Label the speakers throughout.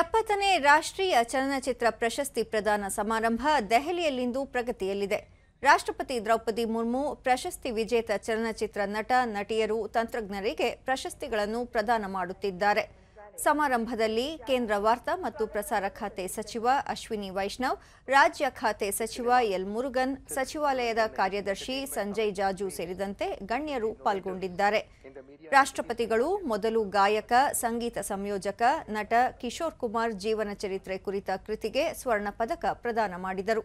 Speaker 1: ಎಪ್ಪತ್ತನೇ ರಾಷ್ಟ್ರೀಯ ಚಲನಚಿತ್ರ ಪ್ರಶಸ್ತಿ ಪ್ರದಾನ ಸಮಾರಂಭ ದೆಹಲಿಯಲ್ಲಿಂದು ಪ್ರಗತಿಯಲ್ಲಿದೆ ರಾಷ್ಟ್ರಪತಿ ದ್ರೌಪದಿ ಮುರ್ಮು ಪ್ರಶಸ್ತಿ ವಿಜೇತ ಚಲನಚಿತ್ರ ನಟ ನಟಿಯರು ತಂತ್ರಜ್ಞರಿಗೆ ಪ್ರಶಸ್ತಿಗಳನ್ನು ಪ್ರದಾನ ಮಾಡುತ್ತಿದ್ದಾರೆ ಸಮಾರಂಭದಲ್ಲಿ ಕೇಂದ್ರ ವಾರ್ತಾ ಮತ್ತು ಪ್ರಸಾರ ಖಾತೆ ಸಚಿವ ಅಶ್ವಿನಿ ವೈಷ್ಣವ್ ರಾಜ್ಯ ಖಾತೆ ಸಚಿವ ಎಲ್ ಮುರುಗನ್ ಸಚಿವಾಲಯದ ಕಾರ್ಯದರ್ಶಿ ಸಂಜಯ್ ಜಾಜು ಸೇರಿದಂತೆ ಗಣ್ಯರು ಪಾಲ್ಗೊಂಡಿದ್ದಾರೆ ರಾಷ್ಟ್ರಪತಿಗಳು ಮೊದಲು ಗಾಯಕ ಸಂಗೀತ ಸಂಯೋಜಕ ನಟ ಕಿಶೋರ್ ಕುಮಾರ್ ಜೀವನ ಚರಿತ್ರೆ ಕುರಿತ ಕೃತಿಗೆ ಸ್ವರ್ಣ ಪದಕ ಪ್ರದಾನ ಮಾಡಿದರು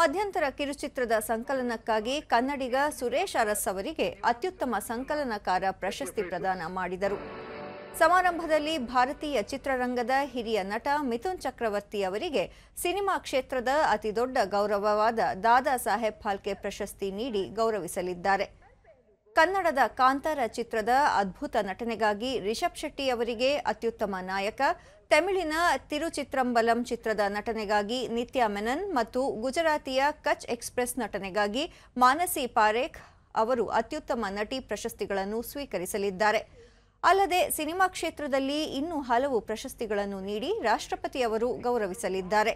Speaker 1: ಮಧ್ಯಂತರ ಕಿರುಚಿತ್ರದ ಸಂಕಲನಕ್ಕಾಗಿ ಕನ್ನಡಿಗ ಸುರೇಶ್ ಅರಸ್ ಅವರಿಗೆ ಅತ್ಯುತ್ತಮ ಸಂಕಲನಕಾರ ಪ್ರಶಸ್ತಿ ಪ್ರದಾನ ಮಾಡಿದರು ಸಮಾರಂಭದಲ್ಲಿ ಭಾರತೀಯ ಚಿತ್ರರಂಗದ ಹಿರಿಯ ನಟ ಮಿಥುನ್ ಚಕ್ರವರ್ತಿ ಅವರಿಗೆ ಸಿನಿಮಾ ಕ್ಷೇತ್ರದ ಅತಿದೊಡ್ಡ ಗೌರವವಾದ ದಾದಾ ಸಾಹೇಬ್ ಫಾಲ್ಕೆ ಪ್ರಶಸ್ತಿ ನೀಡಿ ಗೌರವಿಸಲಿದ್ದಾರೆ ಕನ್ನಡದ ಕಾಂತಾರ ಚಿತ್ರದ ಅದ್ಭುತ ನಟನೆಗಾಗಿ ರಿಷಬ್ ಶೆಟ್ಟಿ ಅವರಿಗೆ ಅತ್ಯುತ್ತಮ ನಾಯಕ ತಮಿಳಿನ ತಿರುಚಿತ್ರಂಬಲಂ ಚಿತ್ರದ ನಟನೆಗಾಗಿ ನಿತ್ಯಾ ಮೆನನ್ ಮತ್ತು ಗುಜರಾತಿಯ ಕಚ್ ಎಕ್ಸ್ಪ್ರೆಸ್ ನಟನೆಗಾಗಿ ಮಾನಸಿ ಪಾರೇಖ್ ಅವರು ಅತ್ಯುತ್ತಮ ನಟಿ ಪ್ರಶಸ್ತಿಗಳನ್ನು ಸ್ವೀಕರಿಸಲಿದ್ದಾರೆ ಅಲ್ಲದೆ ಸಿನಿಮಾ ಕ್ಷೇತ್ರದಲ್ಲಿ ಇನ್ನೂ ಹಲವು ಪ್ರಶಸ್ತಿಗಳನ್ನು ನೀಡಿ ಅವರು ಗೌರವಿಸಲಿದ್ದಾರೆ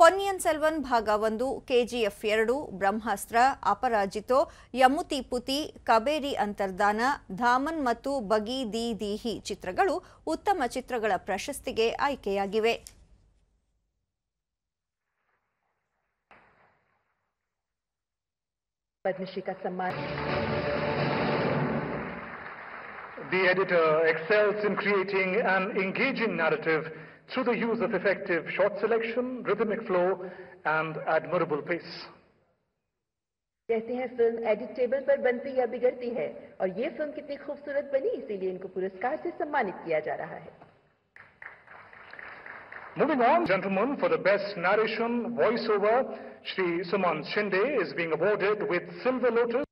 Speaker 1: ಪೊನ್ನಿಯನ್ ಸೆಲ್ವನ್ ಭಾಗ ಒಂದು ಕೆಜಿಎಫ್ ಎರಡು ಬ್ರಹ್ಮಾಸ್ತ್ರ ಅಪರಾಜಿತೋ ಯಮುತಿ ಪುತಿ ಕಬೇರಿ ಅಂತರ್ದಾನ ಧಾಮನ್ ಮತ್ತು ಬಗಿ ದಿ ದೀಹಿ ಚಿತ್ರಗಳು ಉತ್ತಮ ಚಿತ್ರಗಳ ಪ್ರಶಸ್ತಿಗೆ ಆಯ್ಕೆಯಾಗಿವೆ
Speaker 2: the editor excels in creating an engaging narrative through the use of effective shot selection, rhythmic flow, and admirable pace.
Speaker 3: कहते हैं फिल्म एडिट टेबल पर बनती या बिगड़ती है और ये फिल्म कितनी खूबसूरत बनी इसीलिए इनको पुरस्कार से सम्मानित किया जा रहा है
Speaker 2: Moving on, gentlemen, for the best narration voiceover, Shri Suman Shinde is being awarded with Silver Lotus.